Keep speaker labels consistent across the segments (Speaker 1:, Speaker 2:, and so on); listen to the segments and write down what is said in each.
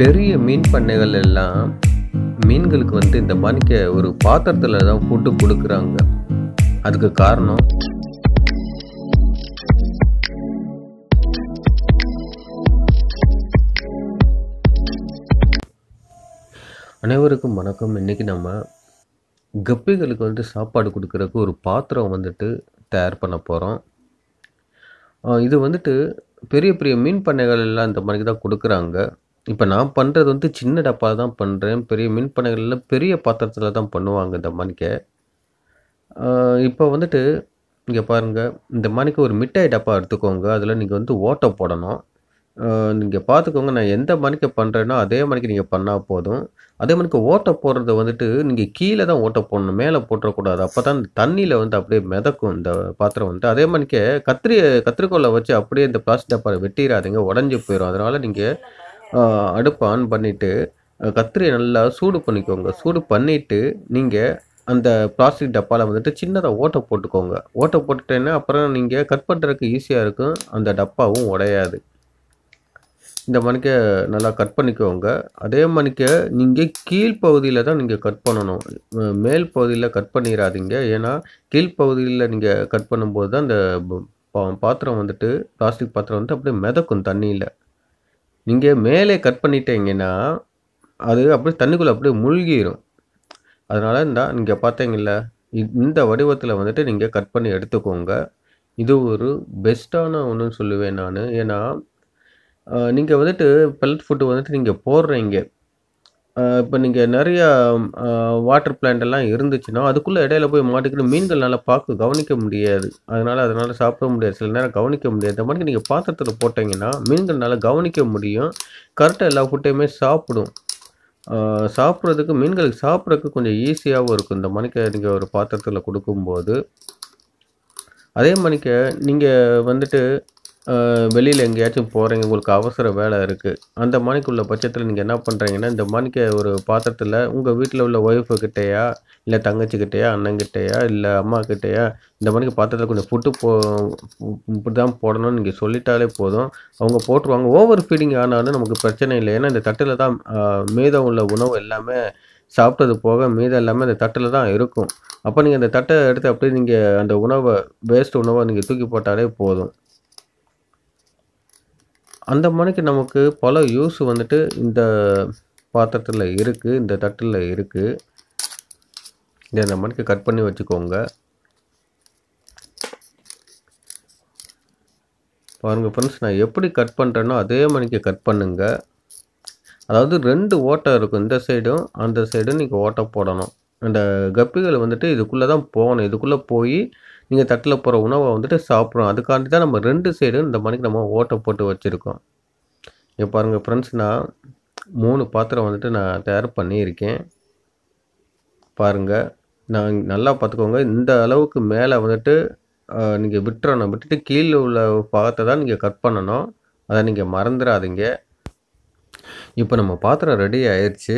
Speaker 1: பெரிய மீன் பண்ணைகள் எல்லாம் மீன்களுக்கு வந்து இந்த மணிக்க ஒரு பாத்திரத்தில் தான் ஃபுட்டு கொடுக்குறாங்க அதுக்கு காரணம் அனைவருக்கும் வணக்கம் இன்னைக்கு நம்ம கப்பிகளுக்கு வந்து சாப்பாடு கொடுக்குறதுக்கு ஒரு பாத்திரம் வந்துட்டு தயார் பண்ண போகிறோம் இது வந்துட்டு பெரிய பெரிய மீன் பண்ணைகள் எல்லாம் இந்த மாதிரி தான் கொடுக்குறாங்க இப்போ நான் பண்ணுறது வந்து சின்ன டப்பாவில் தான் பண்ணுறேன் பெரிய மின் பெரிய பாத்திரத்தில் தான் பண்ணுவாங்க இந்த மணிக்கை இப்போ வந்துட்டு இங்கே பாருங்கள் இந்த மாணிக்க ஒரு மிட்டாய் டப்பா எடுத்துக்கோங்க அதில் நீங்கள் வந்து ஓட்டை போடணும் நீங்கள் பார்த்துக்கோங்க நான் எந்த மணிக்கு பண்ணுறேன்னா அதே மணிக்கு நீங்கள் பண்ணால் போதும் அதே மணிக்கு ஓட்டை போடுறத வந்துட்டு நீங்கள் கீழே தான் ஓட்டை போடணும் மேலே போட்டுறக்கூடாது அப்போ தான் தண்ணியில் வந்து அப்படியே மிதக்கும் இந்த பாத்திரம் வந்துட்டு அதே மணிக்கே கத்திரி கத்திரிக்கோளை வச்சு அப்படியே இந்த பிளாஸ்டிக் டப்பாவை வெட்டிடாதீங்க உடஞ்சி போயிடும் அதனால் நீங்கள் அடுப்பை ஆன் பண்ணிவிட்டு கத்திரியை நல்லா சூடு பண்ணிக்கோங்க சூடு பண்ணிவிட்டு நீங்கள் அந்த பிளாஸ்டிக் டப்பாவில் வந்துட்டு சின்னதாக ஓட்டை போட்டுக்கோங்க ஓட்டை போட்டுட்டேன்னா அப்புறம் நீங்கள் கட் பண்ணுறதுக்கு ஈஸியாக இருக்கும் அந்த டப்பாவும் உடையாது இந்த மணிக்க நல்லா கட் பண்ணிக்கோங்க அதே மணிக்க நீங்கள் கீழ்ப்பகுதியில் தான் நீங்கள் கட் பண்ணணும் மேல் பகுதியில் கட் பண்ணிடாதீங்க ஏன்னா கீழ்ப்பகுதியில் நீங்கள் கட் பண்ணும்போது தான் அந்த பாத்திரம் வந்துட்டு பிளாஸ்டிக் பாத்திரம் வந்துட்டு அப்படியே மிதக்கும் தண்ணியில் நீங்கள் மேலே கட் பண்ணிட்டீங்கன்னா அது அப்படியே தண்ணிக்குள்ளே அப்படியே மூழ்கிடும் அதனால் இந்த இங்கே பார்த்தீங்கல்ல இந்த வடிவத்தில் வந்துட்டு நீங்கள் கட் பண்ணி எடுத்துக்கோங்க இது ஒரு பெஸ்ட்டான ஒன்றுன்னு சொல்லுவேன் நான் ஏன்னா நீங்கள் வந்துட்டு பெல்ட் ஃபுட்டு வந்துட்டு நீங்கள் போடுறீங்க இப்போ நீங்கள் நிறையா வாட்டர் பிளான்ட் எல்லாம் இருந்துச்சுன்னா, அதுக்குள்ளே இடையில போய் மாட்டிக்கிட்டு நல்லா பார்க்க கவனிக்க முடியாது. அதனால் அதனால் சாப்பிட முடியாது. சில நேரம் கவனிக்க முடியாது. இந்த நீங்கள் பாத்திரத்தில் போட்டிங்கன்னா மீன்கள் நல்லா கவனிக்க முடியும். கரெக்டாக எல்லா ஃபுட்டையுமே சாப்பிடும். சாப்பிட்றதுக்கு மீன்களுக்கு சாப்பிட்றதுக்கு கொஞ்சம் ஈஸியாகவும் இருக்கும். இந்த மாரிக்க நீங்கள் ஒரு பாத்திரத்தில் கொடுக்கும்போது அதே மணிக்க நீங்கள் வந்துட்டு வெளியில் எங்கேயாச்சும் போகிறீங்க உங்களுக்கு அவசர வேலை இருக்குது அந்த உள்ள பட்சத்தில் நீங்கள் என்ன பண்ணுறீங்கன்னா இந்த மணிக்கு ஒரு பாத்திரத்தில் உங்கள் வீட்டில் உள்ள கிட்டேயா இல்லை தங்கச்சிக்கிட்டேயா அண்ணங்கிட்டேயா இல்லை அம்மாக்கிட்டேயா இந்த மணிக்கு பாத்திரத்தில் கொஞ்சம் ஃபுட்டு போ இப்படி தான் போடணும்னு நீங்கள் சொல்லிட்டாலே போதும் அவங்க போட்டுருவாங்க ஓவர் ஃபீடிங் ஆனாலும் நமக்கு பிரச்சனை இல்லை ஏன்னா இந்த தட்டில் தான் மீதம் உள்ள உணவு எல்லாமே சாப்பிட்டது போக மீதம் எல்லாமே அந்த தட்டில் தான் இருக்கும் அப்போ நீங்கள் அந்த தட்டை எடுத்து அப்படியே நீங்கள் அந்த உணவை வேஸ்ட் உணவை நீங்கள் தூக்கி போட்டாலே போதும் அந்த மாதிரிக்கு நமக்கு பல யூஸ் வந்துட்டு இந்த பாத்திரத்தில் இருக்குது இந்த தட்டில் இருக்குது இந்த மாதிரிக்கு கட் பண்ணி வச்சுக்கோங்க பாருங்கள் ஃப்ரெண்ட்ஸ் நான் எப்படி கட் பண்ணுறேனோ அதே மாதிரிக்கு கட் பண்ணுங்கள் அதாவது ரெண்டு ஓட்டை இருக்கும் இந்த சைடும் அந்த சைடும் நீங்கள் ஓட்டை போடணும் அந்த கப்பிகள் வந்துட்டு இதுக்குள்ளே தான் போகணும் இதுக்குள்ளே போய் நீங்கள் தட்டில் போகிற உணவை வந்துட்டு சாப்பிட்றோம் அதுக்காண்டி தான் நம்ம ரெண்டு சைடும் இந்த மணிக்கு நம்ம ஓட்டை போட்டு வச்சுருக்கோம் இங்கே பாருங்கள் ஃப்ரெண்ட்ஸ் நான் மூணு பாத்திரம் வந்துட்டு நான் தயார் பண்ணியிருக்கேன் பாருங்கள் நான் நல்லா பார்த்துக்கோங்க இந்த அளவுக்கு மேலே வந்துட்டு நீங்கள் விட்டுறணும் விட்டுட்டு கீழே உள்ள பாகத்தை தான் நீங்கள் கட் பண்ணணும் அதை நீங்கள் மறந்துடாதீங்க இப்போ நம்ம பாத்திரம் ரெடி ஆயிடுச்சு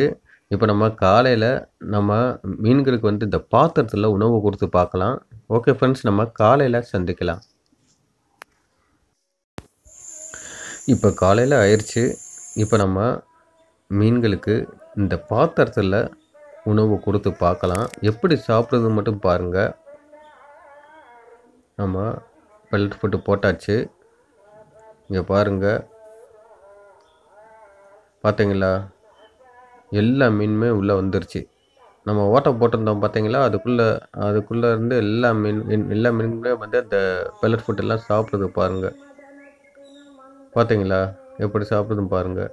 Speaker 1: இப்போ நம்ம காலையில் நம்ம மீன்களுக்கு வந்து இந்த பாத்திரத்தில் உணவு கொடுத்து பார்க்கலாம் ஓகே ஃப்ரெண்ட்ஸ் நம்ம காலையில் சந்திக்கலாம் இப்போ காலையில் ஆயிடுச்சு இப்போ நம்ம மீன்களுக்கு இந்த பாத்திரத்தில் உணவு கொடுத்து பார்க்கலாம் எப்படி சாப்பிட்றது மட்டும் பாருங்கள் நம்ம பெல்ட் ஃபுட்டு போட்டாச்சு இங்கே பாருங்கள் பார்த்தீங்களா எல்லா மீனுமே உள்ளே வந்துருச்சு நம்ம ஓட்டை போட்டிருந்தோம் பார்த்தீங்களா அதுக்குள்ளே அதுக்குள்ளே இருந்து எல்லா மீன் எல்லா மீனுமே வந்து அந்த பெல்லட் ஃபுட் எல்லாம் சாப்பிட்றது பாருங்கள் பார்த்தீங்களா எப்படி சாப்பிட்றது பாருங்கள்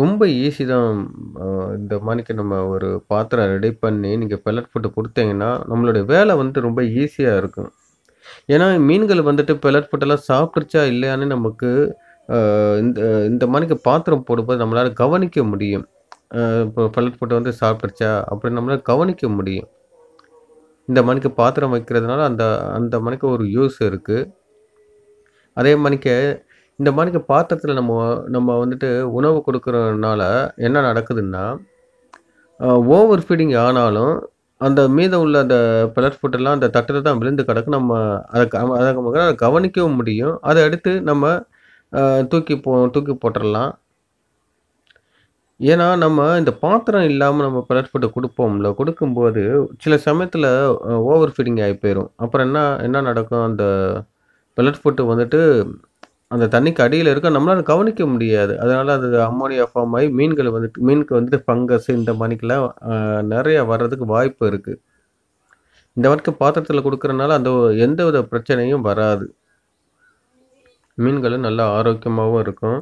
Speaker 1: ரொம்ப ஈஸி தான் இந்த மாதிரிக்கு நம்ம ஒரு பாத்திரம் ரெடி பண்ணி நீங்கள் பெல்லட் ஃபுட்டு கொடுத்தீங்கன்னா நம்மளுடைய வேலை வந்து ரொம்ப ஈஸியாக இருக்கும் ஏன்னா மீன்கள் வந்துட்டு பெல்லட் ஃபுட்டெல்லாம் சாப்பிட்டுருச்சா இல்லையான்னு நமக்கு இந்த இந்த மாதிரிக்கு பாத்திரம் போடும்போது நம்மளால் கவனிக்க முடியும் இப்போ பல்லட் போட்டு வந்து சாப்பிடுச்சா அப்படின்னு நம்மளால் கவனிக்க முடியும் இந்த மணிக்கு பாத்திரம் வைக்கிறதுனால அந்த அந்த மணிக்கு ஒரு யூஸ் இருக்குது அதே மணிக்கு இந்த மணிக்கு பாத்திரத்தில் நம்ம நம்ம வந்துட்டு உணவு கொடுக்குறதுனால என்ன நடக்குதுன்னா ஓவர் ஃபீடிங் ஆனாலும் அந்த மீத உள்ள அந்த பிளட் ஃபுட்டெல்லாம் அந்த தட்டில் தான் விழுந்து கிடக்கு நம்ம அதை அதை அதை கவனிக்கவும் முடியும் அதை அடுத்து நம்ம தூக்கி போ தூக்கி போட்டுடலாம் ஏன்னா நம்ம இந்த பாத்திரம் இல்லாமல் நம்ம பிளட் ஃபுட்டை கொடுப்போம்ல கொடுக்கும்போது சில சமயத்தில் ஓவர் ஃபீடிங் ஆகி போயிடும் அப்புறம் என்ன என்ன நடக்கும் அந்த பிளட் ஃபுட்டு வந்துட்டு அந்த தண்ணிக்கு அடியில் இருக்க நம்மளால் கவனிக்க முடியாது அதனால் அது அம்மோனியா ஃபார்ம் ஆகி மீன்கள் வந்துட்டு மீனுக்கு வந்துட்டு ஃபங்கஸ் இந்த மாதிரிக்கெல்லாம் நிறையா வர்றதுக்கு வாய்ப்பு இருக்குது இந்த வரைக்கும் பாத்திரத்தில் கொடுக்குறனால அந்த எந்த வித பிரச்சனையும் வராது மீன்களும் நல்லா ஆரோக்கியமாகவும் இருக்கும்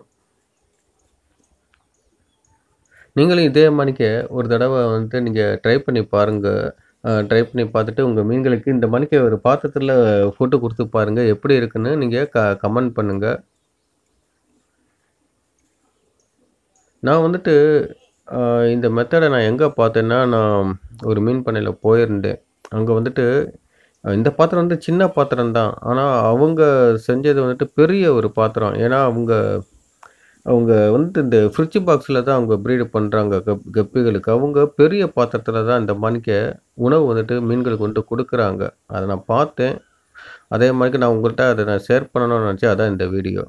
Speaker 1: நீங்களும் இதே மாதிரிக்கு ஒரு தடவை வந்துட்டு நீங்கள் ட்ரை பண்ணி பாருங்கள் ட்ரை பண்ணி பார்த்துட்டு உங்கள் மீன்களுக்கு இந்த மணிக்கு ஒரு பாத்திரத்தில் ஃபோட்டோ கொடுத்து பாருங்கள் எப்படி இருக்குன்னு நீங்கள் க கமெண்ட் பண்ணுங்கள் நான் வந்துட்டு இந்த மெத்தடை நான் எங்கே பார்த்தேன்னா நான் ஒரு மீன் பண்ணையில் போயிருந்தேன் அங்கே வந்துட்டு இந்த பாத்திரம் வந்து சின்ன பாத்திரம் தான் ஆனால் அவங்க செஞ்சது வந்துட்டு பெரிய ஒரு பாத்திரம் ஏன்னா அவங்க அவங்க வந்து இந்த ஃப்ரிட்ஜ் பாக்ஸில் தான் அவங்க ப்ரீடு பண்ணுறாங்க கப் கப்பிகளுக்கு அவங்க பெரிய பாத்திரத்தில் தான் இந்த மணிக்க உணவு வந்துட்டு மீன்களுக்கு வந்துட்டு கொடுக்குறாங்க அதை நான் பார்த்தேன் அதே மாதிரிக்கு நான் உங்கள்கிட்ட அதை நான் ஷேர் பண்ணணும்னு நினச்சேன் அதான் இந்த வீடியோ